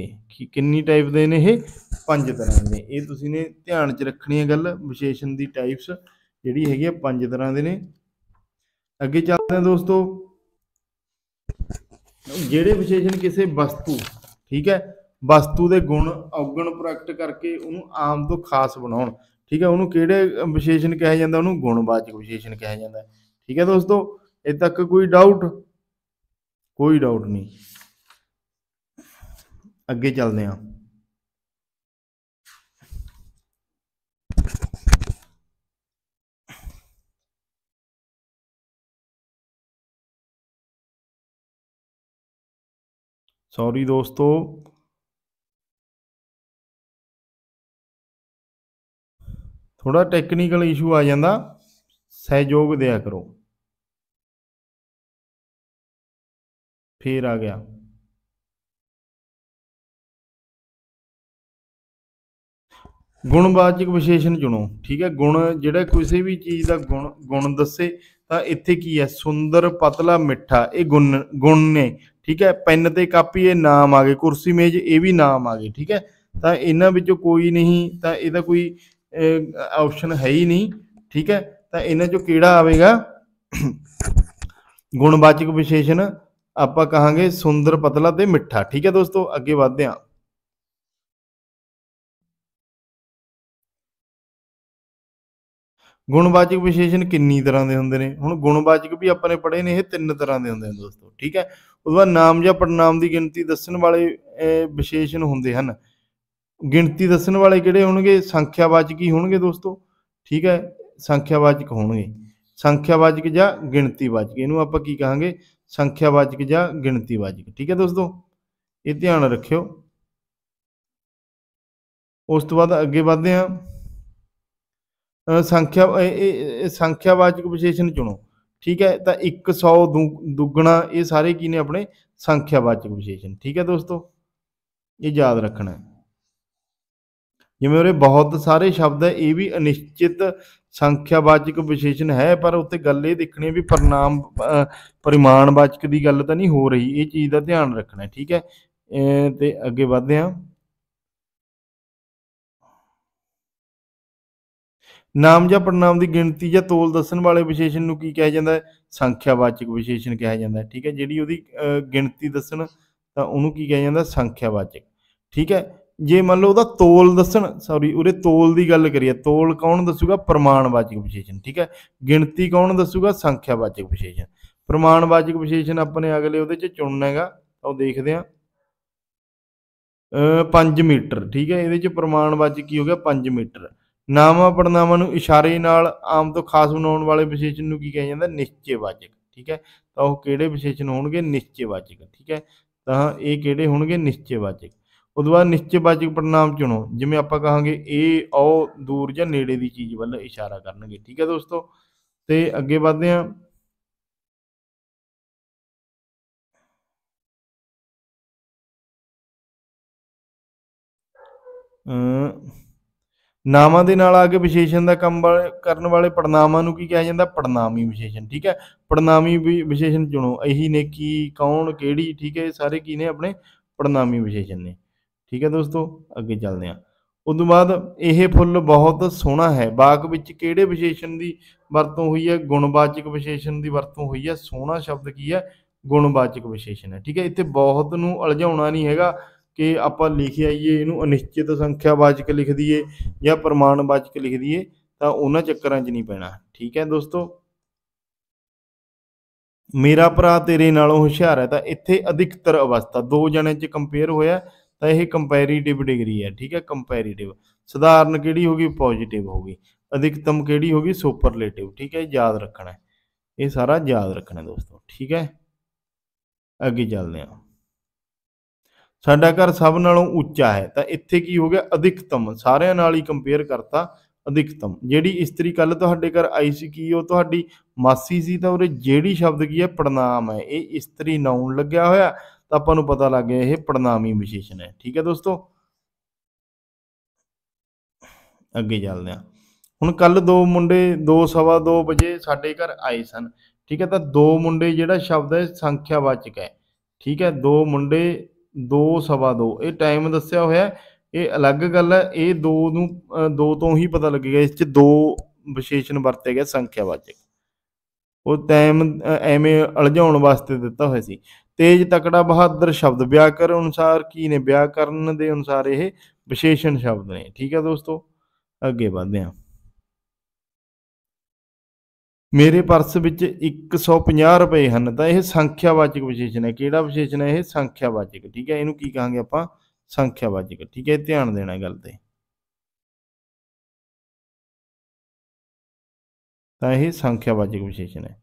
ਕਿੰਨੀ ਟਾਈਪ ਦੇ ਨੇ ਇਹ ਪੰਜ ਤਰ੍ਹਾਂ ਦੇ ਇਹ ਤੁਸੀਂ ਨੇ ਧਿਆਨ 'ਚ ਰੱਖਣੀ ਹੈ ਗੱਲ ਵਿਸ਼ੇਸ਼ਣ ਦੀ ਟਾਈਪਸ ਜਿਹੜੀ ਹੈਗੀ ਆ ਪੰਜ ਤਰ੍ਹਾਂ ਦੇ ਨੇ ਅੱਗੇ ਚੱਲਦੇ ਹਾਂ ਦੋਸਤੋ ਜਿਹੜੇ ਵਿਸ਼ੇਸ਼ਣ ਕਿਸੇ ਵਸਤੂ ਠੀਕ ਹੈ ਵਸਤੂ ਦੇ ਗੁਣ ਔਗਣ ਪ੍ਰਗਟ ਕਰਕੇ ਉਹਨੂੰ ਆਮ ਤੋਂ ਖਾਸ ਬਣਾਉਣ ਠੀਕ ਹੈ ਉਹਨੂੰ ਕਿਹੜੇ ਵਿਸ਼ੇਸ਼ਣ ਕਿਹਾ ਜਾਂਦਾ ਉਹਨੂੰ ਗੁਣਵਾਚਕ ਵਿਸ਼ੇਸ਼ਣ ਕਿਹਾ ਜਾਂਦਾ ਠੀਕ ਹੈ ਦੋਸਤੋ ਇਹ ਤੱਕ ਕੋਈ ਡਾਊਟ ਕੋਈ ਡਾਊਟ ਨਹੀਂ ਅੱਗੇ ਚੱਲਦੇ ਹਾਂ ਸੌਰੀ ਦੋਸਤੋ ਥੋੜਾ ਟੈਕਨੀਕਲ ਇਸ਼ੂ ਆ ਜਾਂਦਾ ਸਹਿਯੋਗ ਦਿਆ ਕਰੋ ਫੇਰ ਆ ਗਿਆ ਗੁਣਵਾਚਕ ਵਿਸ਼ੇਸ਼ਣ ਚੁਣੋ ਠੀਕ ਹੈ ਗੁਣ ਜਿਹੜਾ ਕਿਸੇ ਵੀ ਚੀਜ਼ ਦਾ ਗੁਣ ਗੁਣ ਦੱਸੇ ਤਾਂ ਇੱਥੇ ਕੀ ਹੈ ਸੁੰਦਰ ਪਤਲਾ ਮਿੱਠਾ ਇਹ ਗੁਣ ਗੁਣ ਨੇ ਠੀਕ ਹੈ ਪੈਨ ਤੇ ਕਾਪੀ ਇਹ ਨਾਮ ਆ ਗਏ ਕੁਰਸੀ ਮੇਜ਼ ਇਹ ਵੀ ਨਾਮ ਆ ਗਏ ਠੀਕ ਹੈ ਤਾਂ ਇਹਨਾਂ ਵਿੱਚੋਂ ਕੋਈ ਨਹੀਂ ਤਾਂ ਇਹਦਾ ਕੋਈ ਆਪਸ਼ਨ ਹੈ ਹੀ ਨਹੀਂ ਠੀਕ ਹੈ ਤਾਂ ਇਹਨਾਂ ਚੋਂ ਕਿਹੜਾ ਆਵੇਗਾ ਗੁਣਵਾਚਕ ਵਿਸ਼ੇਸ਼ਣ ਆਪਾਂ ਕਹਾਂਗੇ ਸੁੰਦਰ ਪਤਲਾ ਤੇ ਮਿੱਠਾ ਠੀਕ ਹੈ ਦੋਸਤੋ ਅੱਗੇ ਵਧਦੇ ਹਾਂ ਗੁਣਵਾਚਕ ਵਿਸ਼ੇਸ਼ਣ ਕਿੰਨੀ ਤਰ੍ਹਾਂ ਦੇ ਹੁੰਦੇ ਨੇ ਹੁਣ ਗੁਣਵਾਚਕ ਵੀ ਆਪਾਂ ਨੇ ਪੜ੍ਹੇ ਨੇ ਇਹ ਤਿੰਨ ਤਰ੍ਹਾਂ ਦੇ ਹੁੰਦੇ ਨੇ ਦੋਸਤੋ ਠੀਕ ਹੈ ਉਸ ਨਾਮ ਜਾਂ ਪੜਨਾਮ ਦੀ ਗਿਣਤੀ ਦੱਸਣ ਵਾਲੇ ਵਿਸ਼ੇਸ਼ਣ ਹੁੰਦੇ ਹਨ ਗਿਣਤੀ ਦੱਸਣ ਵਾਲੇ ਕਿਹੜੇ ਹੋਣਗੇ ਸੰਖਿਆਵਾਚਕ ਹੀ ਹੋਣਗੇ ਦੋਸਤੋ ਠੀਕ ਹੈ ਸੰਖਿਆਵਾਚਕ ਹੋਣਗੇ ਸੰਖਿਆਵਾਚਕ ਜਾਂ ਗਿਣਤੀਵਾਚਕ ਇਹਨੂੰ ਆਪਾਂ ਕੀ ਕਹਾਂਗੇ ਸੰਖਿਆਵਾਚਕ ਜਾਂ ਗਿਣਤੀਵਾਚਕ ਠੀਕ ਹੈ ਦੋਸਤੋ ਇਹ ਧਿਆਨ ਰੱਖਿਓ ਉਸ ਤੋਂ ਬਾਅਦ ਅੱਗੇ ਵਧਦੇ ਹਾਂ ਸੰਖਿਆ ਇਹ ਸੰਖਿਆਵਾਚਕ ਵਿਸ਼ੇਸ਼ਣ ਚੁਣੋ ਠੀਕ ਹੈ ਤਾਂ 100 ਦੁੱਗਣਾ ਇਹ ਸਾਰੇ ਕੀ ਨੇ ਆਪਣੇ ਸੰਖਿਆਵਾਚਕ ਵਿਸ਼ੇਸ਼ਣ ਠੀਕ ਹੈ ਦੋਸਤੋ ਇਹ ਯਾਦ ਰੱਖਣਾ ਹੈ ਜਿਵੇਂ ਉਹਰੇ ਬਹੁਤ ਸਾਰੇ ਸ਼ਬਦ ਹੈ ਇਹ ਵੀ ਅਨਿਸ਼ਚਿਤ ਸੰਖਿਆਵਾਚਕ ਵਿਸ਼ੇਸ਼ਣ ਹੈ ਪਰ ਉੱਤੇ ਗੱਲ ਇਹ ਦੇਖਣੀ ਵੀ ਪਰਨਾਮ ਪਰਿਮਾਣਵਾਚਕ ਦੀ ਗੱਲ ਤਾਂ ਨਹੀਂ ਹੋ ਰਹੀ ਇਹ ਚੀਜ਼ ਦਾ ਧਿਆਨ ਰੱਖਣਾ ਠੀਕ ਹੈ ਤੇ ਅੱਗੇ ਵਧਦੇ ਹਾਂ ਨਾਮ ਜਾਂ ਪਰਨਾਮ ਦੀ ਗਿਣਤੀ ਜਾਂ ਤੋਲ ਦੱਸਣ ਵਾਲੇ ਵਿਸ਼ੇਸ਼ਣ ਨੂੰ ਕੀ ਕਿਹਾ ਜਾਂਦਾ ਹੈ ਸੰਖਿਆਵਾਚਕ ਵਿਸ਼ੇਸ਼ਣ ਕਿਹਾ ਜਾਂਦਾ ਹੈ ਠੀਕ ਹੈ ਜਿਹੜੀ ਉਹਦੀ ਗਿਣਤੀ ਦੱਸਣ ਤਾਂ ਉਹਨੂੰ ਕੀ ਕਿਹਾ ਜਾਂਦਾ ਸੰਖਿਆਵਾਚਕ ਠੀਕ ਹੈ ਜੇ ਮੰਨ ਲਓ ਉਹਦਾ ਤੋਲ ਦੱਸਣ ਸੌਰੀ ਉਹਦੇ ਤੋਲ ਦੀ ਗੱਲ ਕਰੀਏ ਤੋਲ ਕੌਣ ਦੱਸੂਗਾ ਪ੍ਰਮਾਣਵਾਚਕ ਵਿਸ਼ੇਸ਼ਣ ਠੀਕ ਹੈ ਗਿਣਤੀ ਕੌਣ ਦੱਸੂਗਾ ਸੰਖਿਆਵਾਚਕ ਵਿਸ਼ੇਸ਼ਣ ਪ੍ਰਮਾਣਵਾਚਕ ਵਿਸ਼ੇਸ਼ਣ ਆਪਣੇ ਅਗਲੇ ਉਹਦੇ ਚ ਚੁਣਨਾ ਹੈਗਾ ਤਾਂ ਉਹ ਦੇਖਦੇ ਆ 5 ਮੀਟਰ ਠੀਕ ਹੈ ਇਹਦੇ ਚ ਪ੍ਰਮਾਣਵਾਚਕ ਕੀ ਹੋ ਗਿਆ 5 ਮੀਟਰ ਨਾਮਾ ਪੜਨਾਵਾਂ ਨੂੰ ਇਸ਼ਾਰੇ ਨਾਲ ਆਮ ਤੋਂ ਖਾਸ ਬਣਾਉਣ ਵਾਲੇ ਵਿਸ਼ੇਸ਼ਣ ਨੂੰ ਕੀ ਕਿਹਾ ਜਾਂਦਾ ਨਿਸ਼ਚੈਵਾਚਕ ਠੀਕ ਹੈ ਤਾਂ ਉਹ ਕਿਹੜੇ ਵਿਸ਼ੇਸ਼ਣ ਹੋਣਗੇ ਨਿਸ਼ਚੈਵਾਚਕ ਠੀਕ ਹੈ ਤਾਂ ਇਹ ਕਿਹੜੇ ਹੋਣਗੇ ਨਿਸ਼ਚੈਵਾਚਕ ਉਦੋਂ ਬਾਅਦ ਨਿਸ਼ਚੈਵਾਚਕ ਪੜਨਾਮ ਚੁਣੋ ਜਿਵੇਂ ਆਪਾਂ ਕਹਾਂਗੇ ਇਹ ਆਉ ਦੂਰ ਜਾਂ ਨੇੜੇ ਦੀ ਚੀਜ਼ ਵੱਲ ਇਸ਼ਾਰਾ ਕਰਨਗੇ ਠੀਕ ਹੈ ਦੋਸਤੋ ਤੇ ਅੱਗੇ ਵਧਦੇ ਹਾਂ ਨਾਮਾਂ ਦੇ ਨਾਲ ਆ ਕੇ ਵਿਸ਼ੇਸ਼ਣ ਦਾ ਕੰਮ ਕਰਨ ਵਾਲੇ ਪੜਨਾਮਾਂ ਨੂੰ ਕੀ ਕਿਹਾ ਜਾਂਦਾ ਪੜਨਾਮੀ ਵਿਸ਼ੇਸ਼ਣ ਠੀਕ ਹੈ ਪੜਨਾਮੀ ਵਿਸ਼ੇਸ਼ਣ ਚੁਣੋ ਇਹੀ ਨੇ ਕੀ ਕੌਣ ਕਿਹੜੀ ਠੀਕ ਹੈ ਸਾਰੇ ਕੀ ਨੇ ਆਪਣੇ ਪੜਨਾਮੀ ਵਿਸ਼ੇਸ਼ਣ ਨੇ ਠੀਕ ਹੈ ਦੋਸਤੋ ਅੱਗੇ ਚੱਲਦੇ ਹਾਂ ਉਦੋਂ ਬਾਅਦ ਇਹ ਫੁੱਲ ਬਹੁਤ ਸੋਹਣਾ ਹੈ ਬਾਗ ਵਿੱਚ ਕਿਹੜੇ ਵਿਸ਼ੇਸ਼ਣ ਦੀ ਵਰਤੋਂ ਹੋਈ ਹੈ ਗੁਣਵਾਚਕ ਵਿਸ਼ੇਸ਼ਣ ਦੀ ਵਰਤੋਂ ਹੋਈ ਹੈ ਸੋਹਣਾ ਸ਼ਬਦ ਕੀ ਹੈ ਗੁਣਵਾਚਕ ਵਿਸ਼ੇਸ਼ਣ ਹੈ ਠੀਕ ਹੈ ਇੱਥੇ ਬਹੁਤ ਨੂੰ ਅਲਝਾਉਣਾ ਨਹੀਂ ਹੈਗਾ ਕਿ ਆਪਾਂ ਲਿਖ ਆਈਏ ਇਹਨੂੰ ਅਨਿਸ਼ਚਿਤ ਸੰਖਿਆਵਾਚਕ ਲਿਖ ਦਈਏ ਜਾਂ ਪ੍ਰਮਾਣਵਾਚਕ ਲਿਖ ਦਈਏ ਤਾਂ ਉਹਨਾਂ ਚੱਕਰਾਂ 'ਚ ਨਹੀਂ ਪੈਣਾ ਠੀਕ ਹੈ ਦੋਸਤੋ ਮੇਰਾ ਭਰਾ ਤੇਰੇ ਨਾਲੋਂ ਹੁਸ਼ਿਆਰ ਹੈ ਤਾਂ ਇੱਥੇ ਅਧਿਕਤਰ ਅਵਸਥਾ ਦੋ ਜਣੇ 'ਚ ਕੰਪੇਅਰ ਹੋਇਆ ਤਾਂ ਇਹ ਕੰਪੈਰੀਟਿਵ ਡਿਗਰੀ ਹੈ ਠੀਕ ਹੈ ਕੰਪੈਰੀਟਿਵ ਸਧਾਰਨ ਕਿਹੜੀ ਹੋਗੀ ਪੋਜੀਟਿਵ ਹੋਗੀ ਅਧਿਕਤਮ ਕਿਹੜੀ ਹੋਗੀ ਸੁਪਰਲੇਟਿਵ ਠੀਕ ਹੈ ਯਾਦ ਰੱਖਣਾ ਹੈ ਇਹ ਸਾਰਾ ਯਾਦ ਰੱਖਣਾ ਦੋਸਤੋ ਠੀਕ ਹੈ ਅੱਗੇ ਚੱਲਦੇ ਹਾਂ ਸਾਡਾ ਘਰ ਸਭ ਨਾਲੋਂ ਉੱਚਾ ਹੈ ਤਾਂ ਇੱਥੇ ਕੀ ਹੋ ਗਿਆ ਅਧਿਕਤਮ ਸਾਰਿਆਂ ਨਾਲ ਹੀ ਕੰਪੇਅਰ ਕਰਤਾ ਅਧਿਕਤਮ ਜਿਹੜੀ ਇਸਤਰੀ ਕੱਲ ਤੁਹਾਡੇ ਘਰ ਆਈ ਸੀ ਕੀ ਉਹ ਤੁਹਾਡੀ ਮਾਸੀ ਸੀ ਤਾਂ ਉਹਦੇ ਜਿਹੜੀ ਸ਼ਬਦ ਕੀ ਹੈ ਪੜਨਾਮ ਹੈ ਇਹ ਇਸਤਰੀ ਨਾਉਨ ਲੱਗਿਆ ਹੋਇਆ ਤਾਂ ਆਪਾਂ ਨੂੰ ਪਤਾ ਲੱਗ ਗਿਆ ਇਹ ਪੜਨਾਮੀ ਵਿਸ਼ੇਸ਼ਣ ਹੈ ਠੀਕ ਹੈ ਦੋਸਤੋ ਅੱਗੇ ਚੱਲਦੇ ਹਾਂ ਹੁਣ ਕੱਲ ਦੋ ਮੁੰਡੇ 2:30 ਵਜੇ ਸਾਡੇ ਘਰ ਆਏ ਸਨ ਠੀਕ ਹੈ ਤਾਂ ਦੋ ਮੁੰਡੇ ਜਿਹੜਾ ਸ਼ਬਦ ਹੈ ਸੰਖਿਆਵਾਚਕ ਹੈ ਠੀਕ ਹੈ ਦੋ ਮੁੰਡੇ 2:30 ਇਹ ਟਾਈਮ ਦੱਸਿਆ ਹੋਇਆ ਇਹ ਅਲੱਗ ਗੱਲ ਹੈ ਇਹ ਦੋ ਨੂੰ ਦੋ ਤੋਂ ਹੀ ਪਤਾ ਲੱਗੇਗਾ ਇਸ 'ਚ ਦੋ ਵਿਸ਼ੇਸ਼ਣ ਵਰਤੇ ਗਏ ਸੰਖਿਆਵਾਚਕ ਉਹ ਤੈਮ ਐਵੇਂ ਅਲਝਾਉਣ ਵਾਸਤੇ ਦਿੱਤਾ ਹੋਇਆ ਸੀ ਤੇਜ ਤਕੜਾ ਬਹਾਦਰ ਸ਼ਬਦ ਵਿਆਕਰ ਅਨੁਸਾਰ ਕੀ ਨੇ ਵਿਆਕਰਨ ਦੇ ਅਨੁਸਾਰ ਇਹ ਵਿਸ਼ੇਸ਼ਣ ਸ਼ਬਦ ਨੇ ਠੀਕ ਹੈ ਦੋਸਤੋ ਅੱਗੇ ਵਧਦੇ ਹਾਂ ਮੇਰੇ ਪਰਸ ਵਿੱਚ 150 ਰੁਪਏ ਹਨ ਤਾਂ ਇਹ ਸੰਖਿਆਵਾਚਕ ਵਿਸ਼ੇਸ਼ਣ ਹੈ ਕਿਹੜਾ ਵਿਸ਼ੇਸ਼ਣ ਹੈ ਇਹ ਸੰਖਿਆਵਾਚਕ ਠੀਕ ਹੈ ਇਹਨੂੰ ਕੀ ਕਹਾਂਗੇ ਆਪਾਂ ਸੰਖਿਆਵਾਚਕ ਠੀਕ ਹੈ ਧਿਆਨ ਦੇਣਾ ਗੱਲ ਤੇ ਤਾਂ ਇਹ ਸੰਖਿਆਵਾਚਕ ਵਿਸ਼ੇਸ਼ਣ ਹੈ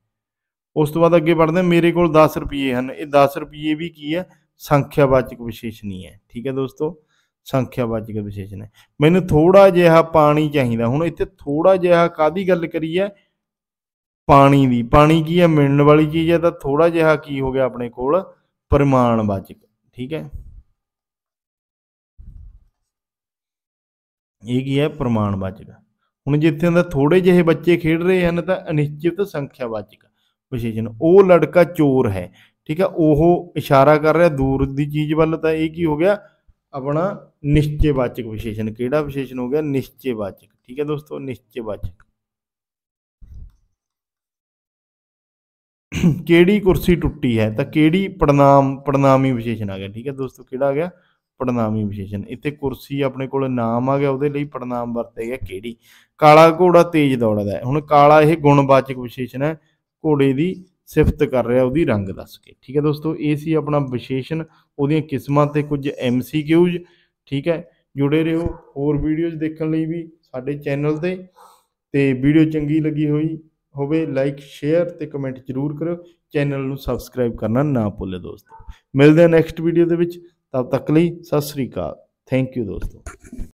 ਉਸ ਤੋਂ ਬਾਅਦ ਅੱਗੇ ਪੜ੍ਹਦੇ ਮੇਰੇ ਕੋਲ 10 ਰੁਪਏ ਹਨ ਇਹ 10 ਰੁਪਏ ਵੀ ਕੀ ਹੈ ਸੰਖਿਆਵਾਚਕ ਵਿਸ਼ੇਸ਼ਣ ਹੀ ਹੈ ਠੀਕ ਹੈ ਦੋਸਤੋ ਸੰਖਿਆਵਾਚਕ ਵਿਸ਼ੇਸ਼ਣ ਹੈ ਮੈਨੂੰ ਥੋੜਾ ਜਿਹਾ ਪਾਣੀ ਚਾਹੀਦਾ ਹੁਣ ਇੱਥੇ ਥੋੜਾ ਜਿਹਾ ਕਾਦੀ ਗੱਲ ਕਰੀ ਹੈ ਪਾਣੀ ਦੀ ਪਾਣੀ ਕੀ ਹੈ ਮਿਲਣ ਵਾਲੀ ਚੀਜ਼ ਹੈ ਤਾਂ ਥੋੜਾ ਜਿਹਾ ਕੀ ਹੋ ਗਿਆ ਆਪਣੇ ਕੋਲ ਪਰਿਮਾਣਵਾਚਕ ਠੀਕ ਹੈ ਇਹ ਕੀ ਹੈ ਪ੍ਰਮਾਣਵਾਚਕ ਹੁਣ ਜਿੱਥੇ ਦਾ ਥੋੜੇ ਜਿਹੇ ਬੱਚੇ ਖੇਡ ਰਹੇ ਹਨ ਤਾਂ ਅਨਿਸ਼ਚਿਤ ਸੰਖਿਆਵਾਚਕ ਵਿਸ਼ੇਸ਼ਣ ਉਹ ਲੜਕਾ ਚੋਰ ਹੈ ਠੀਕ ਹੈ ਉਹ ਇਸ਼ਾਰਾ ਕਰ ਰਿਹਾ ਦੂਰ ਦੀ ਚੀਜ਼ ਵੱਲ ਤਾਂ ਇਹ ਕੀ ਹੋ ਗਿਆ ਆਪਣਾ ਨਿਸ਼ਚੈਵਾਚਕ ਵਿਸ਼ੇਸ਼ਣ ਕਿਹੜਾ ਵਿਸ਼ੇਸ਼ਣ ਹੋ ਗਿਆ ਨਿਸ਼ਚੈਵਾਚਕ ਠੀਕ ਹੈ ਦੋਸਤੋ ਨਿਸ਼ਚੈਵਾਚਕ ਕਿਹੜੀ ਕੁਰਸੀ ਟੁੱਟੀ ਹੈ ਤਾਂ ਕਿਹੜੀ ਪੜਨਾਮ ਪੜਨਾਮੀ ਵਿਸ਼ੇਸ਼ਣ ਆ ਗਿਆ ਠੀਕ ਹੈ ਦੋਸਤੋ ਕਿਹੜਾ ਆ ਗਿਆ ਪੜਨਾਮੀ ਵਿਸ਼ੇਸ਼ਣ ਇੱਥੇ ਕੁਰਸੀ ਆਪਣੇ ਕੋਲ ਨਾਮ ਆ ਗਿਆ ਉਹਦੇ ਲਈ ਪੜਨਾਮ ਵਰਤੇ ਗਿਆ ਕਿਹੜੀ ਕਾਲਾ ਘੋੜਾ ਤੇਜ਼ ਦੌੜਦਾ ਹੁਣ ਕਾਲਾ ਇਹ ਗੁਣਵਾਚਕ ਵਿਸ਼ੇਸ਼ਣ ਹੈ ਘੋੜੇ ਦੀ ਸਿਫਤ ਕਰ ਰਿਹਾ ਉਹਦੀ ਰੰਗ ਦੱਸ ਕੇ ਠੀਕ ਹੈ ਦੋਸਤੋ ਇਹ ਸੀ ਆਪਣਾ ਵਿਸ਼ੇਸ਼ਣ ਉਹਦੀਆਂ ਕਿਸਮਾਂ ਤੇ ਕੁਝ ਐਮਸੀਕਿਊਜ਼ ਠੀਕ ਹੈ ਜੁੜੇ ਰਹੋ ਹੋਰ ਵੀਡੀਓਜ਼ ਦੇਖਣ ਲਈ ਵੀ ਸਾਡੇ ਚੈਨਲ ਤੇ ਤੇ ਵੀਡੀਓ ਚੰਗੀ ਲੱਗੀ ਹੋਈ ਹੋਵੇ ਲਾਈਕ ਸ਼ੇਅਰ ਤੇ ਕਮੈਂਟ ਜ਼ਰੂਰ ਕਰੋ ਚੈਨਲ ਨੂੰ ਸਬਸਕ੍ਰਾਈਬ ਕਰਨਾ ਨਾ ਭੁੱਲੇ ਦੋਸਤੋ ਮਿਲਦੇ ਹਾਂ ਨੈਕਸਟ ਵੀਡੀਓ ਦੇ ਵਿੱਚ ਤਦ ਤੱਕ ਲਈ ਸਤਿ ਸ੍ਰੀ ਅਕਾਲ ਥੈਂਕ ਯੂ ਦੋਸਤੋ